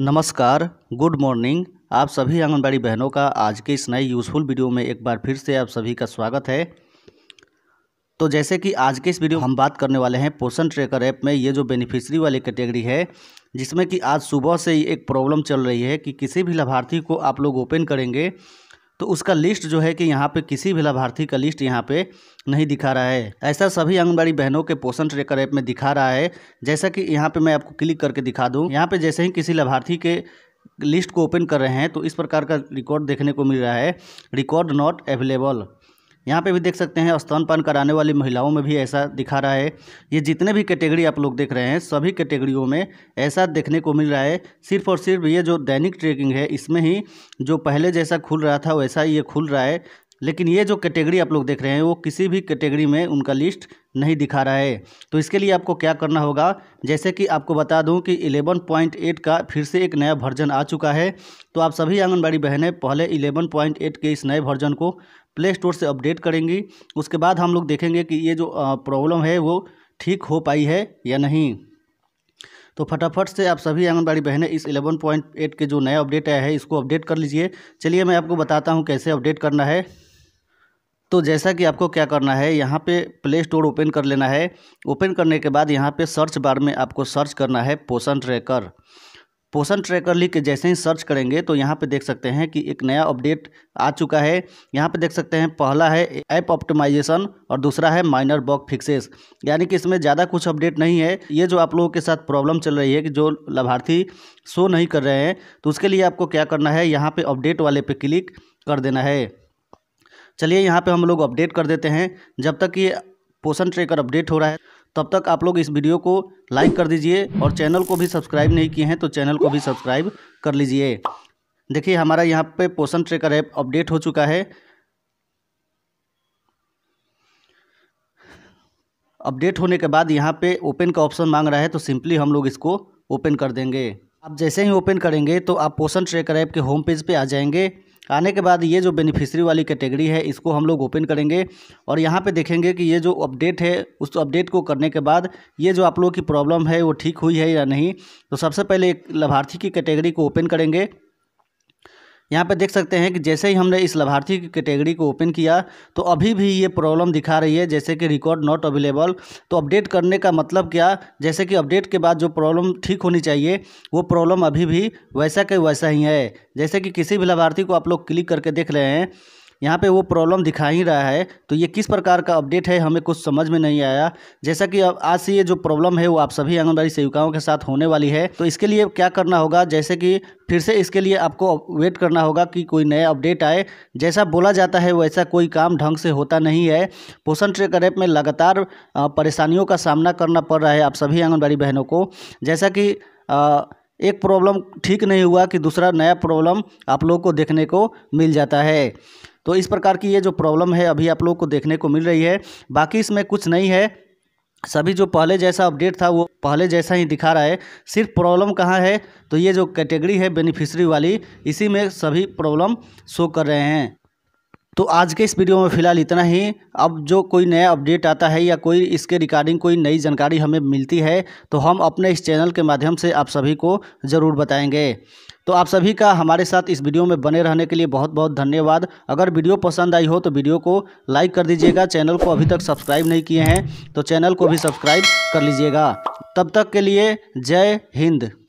नमस्कार good morning आप सभी आंगनबाड़ी बहनों का आज के इस नए यूज़फुल वीडियो में एक बार फिर से आप सभी का स्वागत है तो जैसे कि आज के इस वीडियो हम बात करने वाले हैं पोषण ट्रेकर ऐप में ये जो बेनिफिशरी वाली कैटेगरी है जिसमें कि आज सुबह से ही एक प्रॉब्लम चल रही है कि किसी भी लाभार्थी को आप लोग ओपन करेंगे तो उसका लिस्ट जो है कि यहाँ पे किसी भी लाभार्थी का लिस्ट यहाँ पे नहीं दिखा रहा है ऐसा सभी आंगनबाड़ी बहनों के पोषण ट्रेकर ऐप में दिखा रहा है जैसा कि यहाँ पे मैं आपको क्लिक करके दिखा दूँ यहाँ पे जैसे ही किसी लाभार्थी के लिस्ट को ओपन कर रहे हैं तो इस प्रकार का रिकॉर्ड देखने को मिल रहा है रिकॉर्ड नॉट अवेलेबल यहाँ पे भी देख सकते हैं स्तनपान कराने वाली महिलाओं में भी ऐसा दिखा रहा है ये जितने भी कैटेगरी आप लोग देख रहे हैं सभी कैटेगरियों में ऐसा देखने को मिल रहा है सिर्फ और सिर्फ ये जो दैनिक ट्रेकिंग है इसमें ही जो पहले जैसा खुल रहा था वैसा ये खुल रहा है लेकिन ये जो कैटेगरी आप लोग देख रहे हैं वो किसी भी कैटेगरी में उनका लिस्ट नहीं दिखा रहा है तो इसके लिए आपको क्या करना होगा जैसे कि आपको बता दूं कि 11.8 का फिर से एक नया वर्जन आ चुका है तो आप सभी आंगनबाड़ी बहनें पहले 11.8 के इस नए वर्जन को प्ले स्टोर से अपडेट करेंगी उसके बाद हम लोग देखेंगे कि ये जो प्रॉब्लम है वो ठीक हो पाई है या नहीं तो फटाफट से आप सभी आंगनबाड़ी बहनें इस 11.8 के जो नया अपडेट आया है इसको अपडेट कर लीजिए चलिए मैं आपको बताता हूँ कैसे अपडेट करना है तो जैसा कि आपको क्या करना है यहाँ पे प्ले स्टोर ओपन कर लेना है ओपन करने के बाद यहाँ पे सर्च बार में आपको सर्च करना है पोषण ट्रैकर पोषण ट्रैकर लिख के जैसे ही सर्च करेंगे तो यहाँ पे देख सकते हैं कि एक नया अपडेट आ चुका है यहाँ पे देख सकते हैं पहला है ऐप ऑप्टिमाइजेशन और दूसरा है माइनर बॉक फिक्सेस यानी कि इसमें ज़्यादा कुछ अपडेट नहीं है ये जो आप लोगों के साथ प्रॉब्लम चल रही है कि जो लाभार्थी शो नहीं कर रहे हैं तो उसके लिए आपको क्या करना है यहाँ पर अपडेट वाले पे क्लिक कर देना है चलिए यहाँ पे हम लोग अपडेट कर देते हैं जब तक ये पोषण ट्रेकर अपडेट हो रहा है तब तक आप लोग इस वीडियो को लाइक कर दीजिए और चैनल को भी सब्सक्राइब नहीं किए हैं तो चैनल को भी सब्सक्राइब कर लीजिए देखिए हमारा यहाँ पे पोषण ट्रेकर ऐप अपडेट हो चुका है अपडेट होने के बाद यहाँ पे ओपन का ऑप्शन मांग रहा है तो सिंपली हम लोग इसको ओपन कर देंगे आप जैसे ही ओपन करेंगे तो आप पोषण ट्रेकर ऐप के होम पेज पे आ जाएंगे आने के बाद ये जो बेनिफिशरी वाली कैटेगरी है इसको हम लोग ओपन करेंगे और यहाँ पे देखेंगे कि ये जो अपडेट है उस अपडेट को करने के बाद ये जो आप लोगों की प्रॉब्लम है वो ठीक हुई है या नहीं तो सबसे पहले एक लाभार्थी की कैटेगरी को ओपन करेंगे यहाँ पे देख सकते हैं कि जैसे ही हमने इस लाभार्थी की कैटेगरी को ओपन किया तो अभी भी ये प्रॉब्लम दिखा रही है जैसे कि रिकॉर्ड नॉट अवेलेबल तो अपडेट करने का मतलब क्या जैसे कि अपडेट के बाद जो प्रॉब्लम ठीक होनी चाहिए वो प्रॉब्लम अभी भी वैसा के वैसा ही है जैसे कि किसी भी लाभार्थी को आप लोग क्लिक करके देख रहे हैं यहाँ पे वो प्रॉब्लम दिखा ही रहा है तो ये किस प्रकार का अपडेट है हमें कुछ समझ में नहीं आया जैसा कि अब आज से ये जो प्रॉब्लम है वो आप सभी आंगनबाड़ी सेविकाओं के साथ होने वाली है तो इसके लिए क्या करना होगा जैसे कि फिर से इसके लिए आपको वेट करना होगा कि कोई नया अपडेट आए जैसा बोला जाता है वैसा कोई काम ढंग से होता नहीं है पोषण ट्रेकर ऐप में लगातार परेशानियों का सामना करना पड़ रहा है आप सभी आंगनबाड़ी बहनों को जैसा कि एक प्रॉब्लम ठीक नहीं हुआ कि दूसरा नया प्रॉब्लम आप लोगों को देखने को मिल जाता है तो इस प्रकार की ये जो प्रॉब्लम है अभी आप लोग को देखने को मिल रही है बाकी इसमें कुछ नहीं है सभी जो पहले जैसा अपडेट था वो पहले जैसा ही दिखा रहा है सिर्फ प्रॉब्लम कहाँ है तो ये जो कैटेगरी है बेनिफिशरी वाली इसी में सभी प्रॉब्लम शो कर रहे हैं तो आज के इस वीडियो में फ़िलहाल इतना ही अब जो कोई नया अपडेट आता है या कोई इसके रिकॉर्डिंग कोई नई जानकारी हमें मिलती है तो हम अपने इस चैनल के माध्यम से आप सभी को ज़रूर बताएँगे तो आप सभी का हमारे साथ इस वीडियो में बने रहने के लिए बहुत बहुत धन्यवाद अगर वीडियो पसंद आई हो तो वीडियो को लाइक कर दीजिएगा चैनल को अभी तक सब्सक्राइब नहीं किए हैं तो चैनल को भी सब्सक्राइब कर लीजिएगा तब तक के लिए जय हिंद